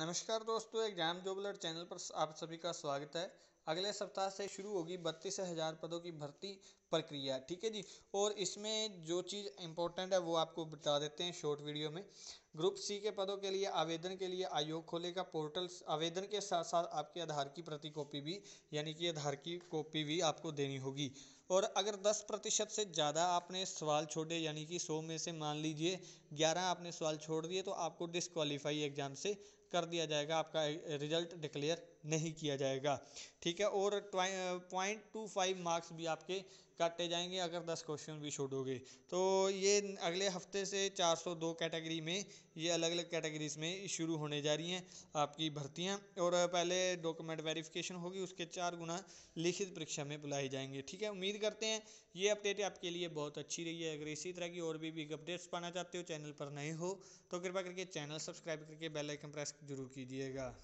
नमस्कार दोस्तों exam जोबलर channel पर आप सभी का स्वागत है अगले सप्ताह से शुरू होगी बत्तीस हज़ार पदों की भर्ती प्रक्रिया ठीक है जी और इसमें जो चीज़ इम्पोर्टेंट है वो आपको बता देते हैं शॉर्ट वीडियो में ग्रुप सी के पदों के लिए आवेदन के लिए आयोग खोलेगा पोर्टल आवेदन के साथ साथ आपके आधार की प्रति कॉपी भी यानी कि आधार की कॉपी भी आपको देनी होगी और अगर 10 प्रतिशत से ज़्यादा आपने सवाल छोड़े यानी कि 100 में से मान लीजिए 11 आपने सवाल छोड़ दिए तो आपको डिसक्वालीफाई एग्ज़ाम से कर दिया जाएगा आपका रिजल्ट डिक्लेयर नहीं किया जाएगा ठीक है और पॉइंट टू फाइव मार्क्स भी आपके काटे जाएंगे अगर दस क्वेश्चन भी छोड़ोगे तो ये अगले हफ्ते से 402 कैटेगरी में ये अलग अलग कैटेगरीज में शुरू होने जा रही हैं आपकी भर्तियाँ और पहले डॉक्यूमेंट वेरिफिकेशन होगी उसके चार गुना लिखित परीक्षा में बुलाए जाएंगे ठीक है उम्मीद करते हैं ये अपडेट आपके लिए बहुत अच्छी रही है अगर इसी तरह की और भी बिग अपडेट्स पाना चाहते हो चैनल पर नए हो तो कृपया करके चैनल सब्सक्राइब करके बेलाइकन प्रेस जरूर कीजिएगा